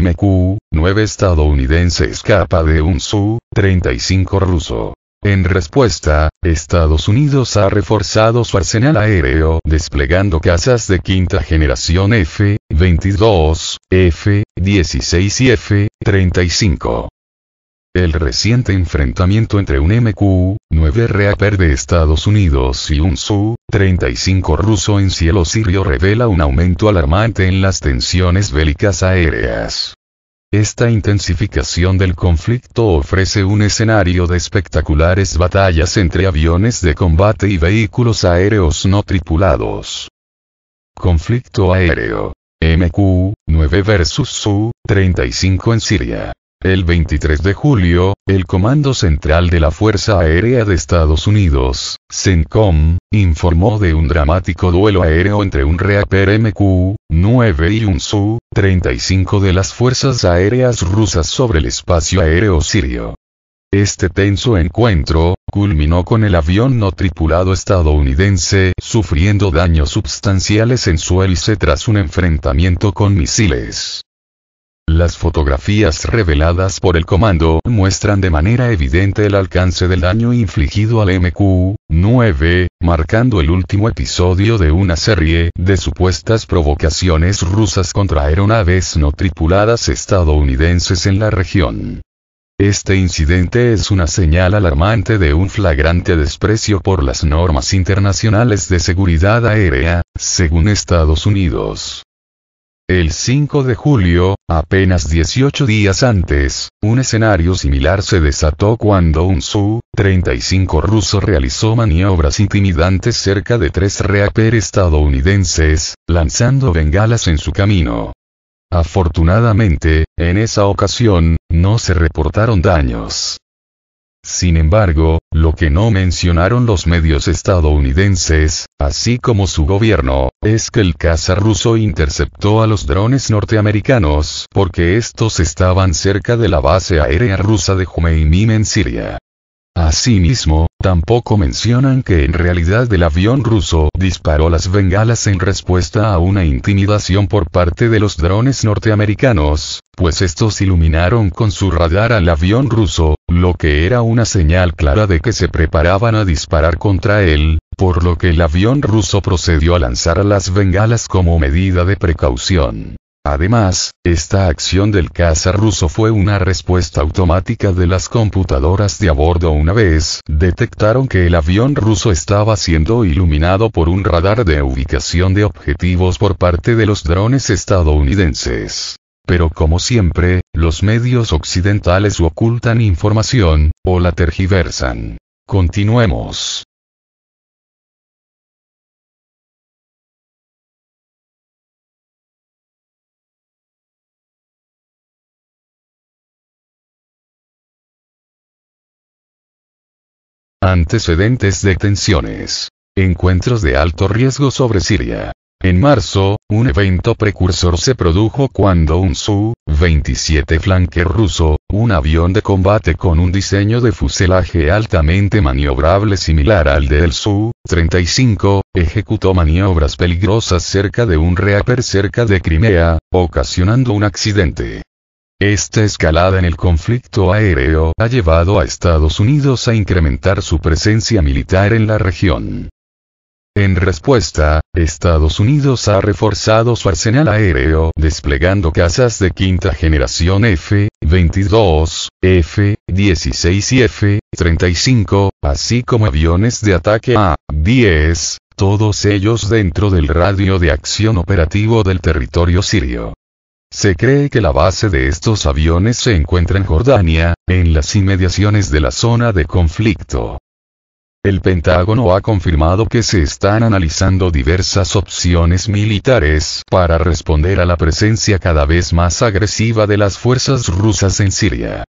MQ, 9 estadounidense escapa de un Su-35 ruso. En respuesta, Estados Unidos ha reforzado su arsenal aéreo desplegando casas de quinta generación F-22, F-16 y F-35. El reciente enfrentamiento entre un MQ-9 Reaper de Estados Unidos y un Su-35 ruso en cielo sirio revela un aumento alarmante en las tensiones bélicas aéreas. Esta intensificación del conflicto ofrece un escenario de espectaculares batallas entre aviones de combate y vehículos aéreos no tripulados. Conflicto aéreo. MQ-9 vs Su-35 en Siria. El 23 de julio, el Comando Central de la Fuerza Aérea de Estados Unidos, (CENCOM) informó de un dramático duelo aéreo entre un Reaper MQ-9 y un Su-35 de las Fuerzas Aéreas rusas sobre el espacio aéreo sirio. Este tenso encuentro, culminó con el avión no tripulado estadounidense sufriendo daños substanciales en su hélice tras un enfrentamiento con misiles. Las fotografías reveladas por el comando muestran de manera evidente el alcance del daño infligido al MQ-9, marcando el último episodio de una serie de supuestas provocaciones rusas contra aeronaves no tripuladas estadounidenses en la región. Este incidente es una señal alarmante de un flagrante desprecio por las normas internacionales de seguridad aérea, según Estados Unidos. El 5 de julio, apenas 18 días antes, un escenario similar se desató cuando un Su-35 ruso realizó maniobras intimidantes cerca de tres Reaper estadounidenses, lanzando bengalas en su camino. Afortunadamente, en esa ocasión, no se reportaron daños. Sin embargo, lo que no mencionaron los medios estadounidenses, así como su gobierno, es que el caza ruso interceptó a los drones norteamericanos porque estos estaban cerca de la base aérea rusa de Jumeimim en Siria. Asimismo, Tampoco mencionan que en realidad el avión ruso disparó las bengalas en respuesta a una intimidación por parte de los drones norteamericanos, pues estos iluminaron con su radar al avión ruso, lo que era una señal clara de que se preparaban a disparar contra él, por lo que el avión ruso procedió a lanzar las bengalas como medida de precaución. Además, esta acción del caza ruso fue una respuesta automática de las computadoras de a bordo una vez detectaron que el avión ruso estaba siendo iluminado por un radar de ubicación de objetivos por parte de los drones estadounidenses. Pero como siempre, los medios occidentales ocultan información, o la tergiversan. Continuemos. Antecedentes de tensiones. Encuentros de alto riesgo sobre Siria. En marzo, un evento precursor se produjo cuando un Su-27 flanque ruso, un avión de combate con un diseño de fuselaje altamente maniobrable similar al del Su-35, ejecutó maniobras peligrosas cerca de un reaper cerca de Crimea, ocasionando un accidente. Esta escalada en el conflicto aéreo ha llevado a Estados Unidos a incrementar su presencia militar en la región. En respuesta, Estados Unidos ha reforzado su arsenal aéreo desplegando casas de quinta generación F-22, F-16 y F-35, así como aviones de ataque A-10, todos ellos dentro del radio de acción operativo del territorio sirio. Se cree que la base de estos aviones se encuentra en Jordania, en las inmediaciones de la zona de conflicto. El Pentágono ha confirmado que se están analizando diversas opciones militares para responder a la presencia cada vez más agresiva de las fuerzas rusas en Siria.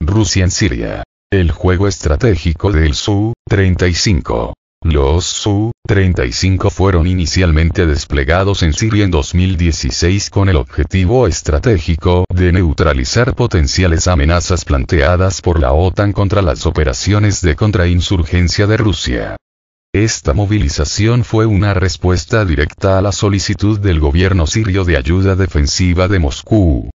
Rusia en Siria. El juego estratégico del Su-35. Los Su-35 fueron inicialmente desplegados en Siria en 2016 con el objetivo estratégico de neutralizar potenciales amenazas planteadas por la OTAN contra las operaciones de contrainsurgencia de Rusia. Esta movilización fue una respuesta directa a la solicitud del gobierno sirio de ayuda defensiva de Moscú.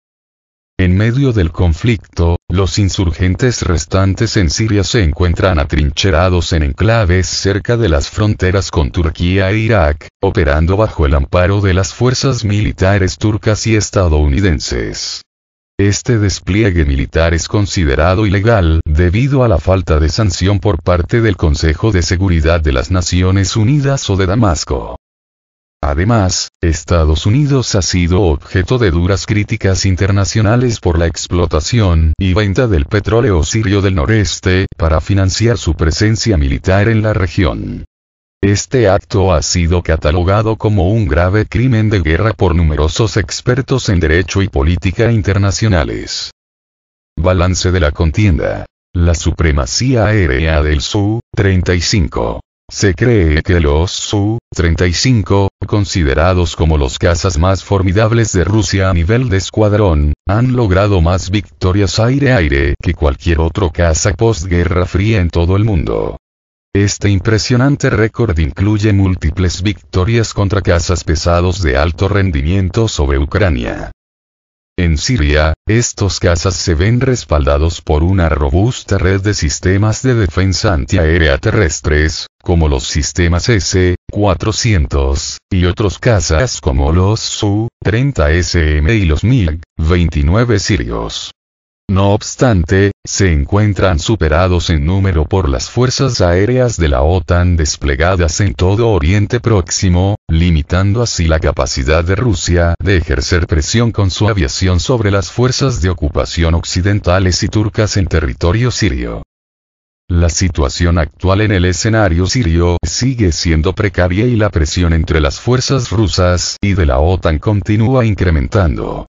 En medio del conflicto, los insurgentes restantes en Siria se encuentran atrincherados en enclaves cerca de las fronteras con Turquía e Irak, operando bajo el amparo de las fuerzas militares turcas y estadounidenses. Este despliegue militar es considerado ilegal debido a la falta de sanción por parte del Consejo de Seguridad de las Naciones Unidas o de Damasco. Además, Estados Unidos ha sido objeto de duras críticas internacionales por la explotación y venta del petróleo sirio del noreste, para financiar su presencia militar en la región. Este acto ha sido catalogado como un grave crimen de guerra por numerosos expertos en derecho y política internacionales. Balance de la contienda. La supremacía aérea del Su, 35. Se cree que los Su-35, considerados como los cazas más formidables de Rusia a nivel de escuadrón, han logrado más victorias aire-aire que cualquier otro caza postguerra fría en todo el mundo. Este impresionante récord incluye múltiples victorias contra cazas pesados de alto rendimiento sobre Ucrania. En Siria, estos cazas se ven respaldados por una robusta red de sistemas de defensa antiaérea terrestres, como los sistemas S-400, y otros cazas como los Su-30SM y los MiG-29 sirios. No obstante, se encuentran superados en número por las fuerzas aéreas de la OTAN desplegadas en todo Oriente Próximo, limitando así la capacidad de Rusia de ejercer presión con su aviación sobre las fuerzas de ocupación occidentales y turcas en territorio sirio. La situación actual en el escenario sirio sigue siendo precaria y la presión entre las fuerzas rusas y de la OTAN continúa incrementando.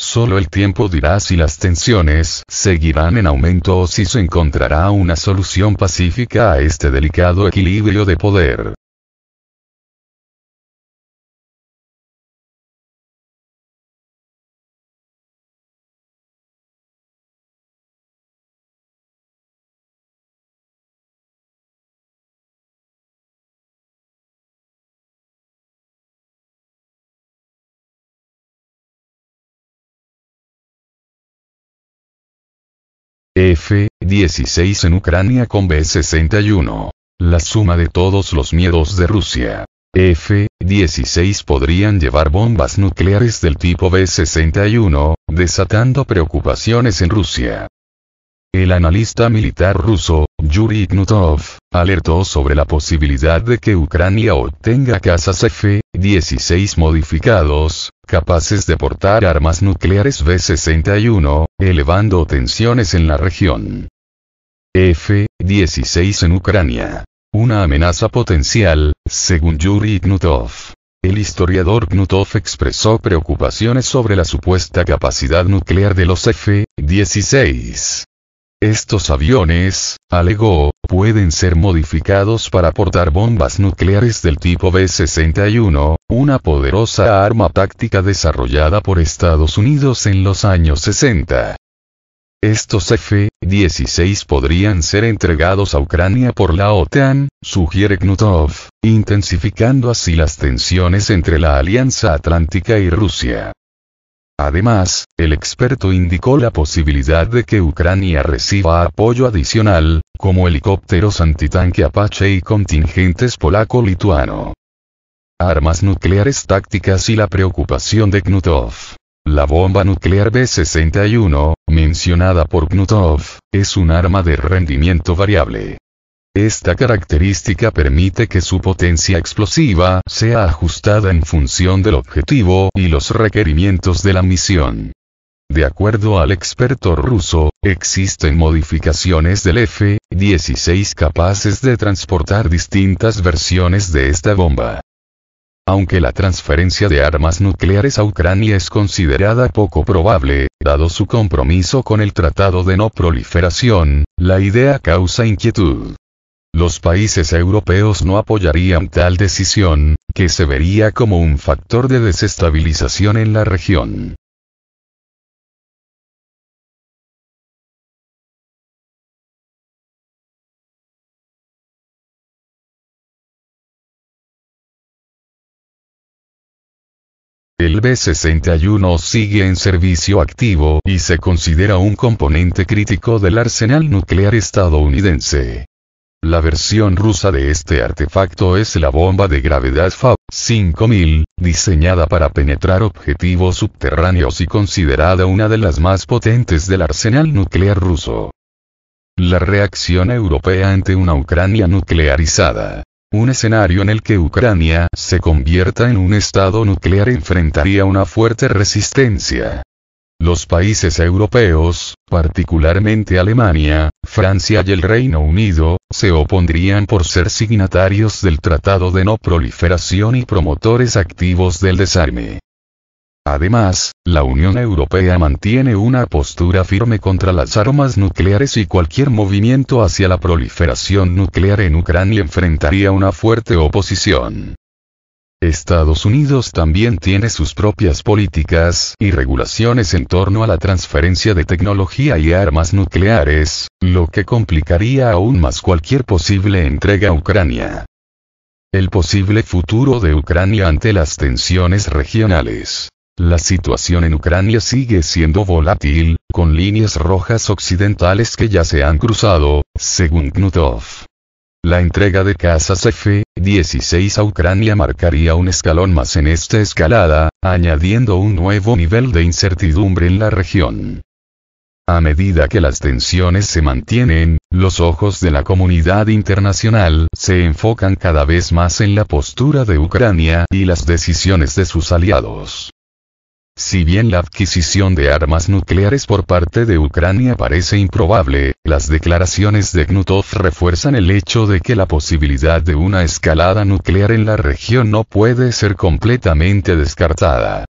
Solo el tiempo dirá si las tensiones seguirán en aumento o si se encontrará una solución pacífica a este delicado equilibrio de poder. F-16 en Ucrania con B-61. La suma de todos los miedos de Rusia. F-16 podrían llevar bombas nucleares del tipo B-61, desatando preocupaciones en Rusia. El analista militar ruso, Yuri Knutov, alertó sobre la posibilidad de que Ucrania obtenga casas F-16 modificados, capaces de portar armas nucleares B-61, elevando tensiones en la región. F-16 en Ucrania. Una amenaza potencial, según Yuri Knutov. El historiador Knutov expresó preocupaciones sobre la supuesta capacidad nuclear de los F-16. Estos aviones, alegó, pueden ser modificados para portar bombas nucleares del tipo B-61, una poderosa arma táctica desarrollada por Estados Unidos en los años 60. Estos F-16 podrían ser entregados a Ucrania por la OTAN, sugiere Knutov, intensificando así las tensiones entre la Alianza Atlántica y Rusia. Además, el experto indicó la posibilidad de que Ucrania reciba apoyo adicional, como helicópteros antitanque Apache y contingentes polaco-lituano. Armas nucleares tácticas y la preocupación de Knutov. La bomba nuclear B-61, mencionada por Knutov, es un arma de rendimiento variable. Esta característica permite que su potencia explosiva sea ajustada en función del objetivo y los requerimientos de la misión. De acuerdo al experto ruso, existen modificaciones del F-16 capaces de transportar distintas versiones de esta bomba. Aunque la transferencia de armas nucleares a Ucrania es considerada poco probable, dado su compromiso con el Tratado de No Proliferación, la idea causa inquietud los países europeos no apoyarían tal decisión, que se vería como un factor de desestabilización en la región. El B-61 sigue en servicio activo y se considera un componente crítico del arsenal nuclear estadounidense. La versión rusa de este artefacto es la bomba de gravedad FAB 5000, diseñada para penetrar objetivos subterráneos y considerada una de las más potentes del arsenal nuclear ruso. La reacción europea ante una Ucrania nuclearizada. Un escenario en el que Ucrania se convierta en un estado nuclear enfrentaría una fuerte resistencia, los países europeos, particularmente Alemania, Francia y el Reino Unido, se opondrían por ser signatarios del Tratado de No Proliferación y promotores activos del desarme. Además, la Unión Europea mantiene una postura firme contra las armas nucleares y cualquier movimiento hacia la proliferación nuclear en Ucrania enfrentaría una fuerte oposición. Estados Unidos también tiene sus propias políticas y regulaciones en torno a la transferencia de tecnología y armas nucleares, lo que complicaría aún más cualquier posible entrega a Ucrania. El posible futuro de Ucrania ante las tensiones regionales. La situación en Ucrania sigue siendo volátil, con líneas rojas occidentales que ya se han cruzado, según Knutov. La entrega de casas F-16 a Ucrania marcaría un escalón más en esta escalada, añadiendo un nuevo nivel de incertidumbre en la región. A medida que las tensiones se mantienen, los ojos de la comunidad internacional se enfocan cada vez más en la postura de Ucrania y las decisiones de sus aliados. Si bien la adquisición de armas nucleares por parte de Ucrania parece improbable, las declaraciones de Knutov refuerzan el hecho de que la posibilidad de una escalada nuclear en la región no puede ser completamente descartada.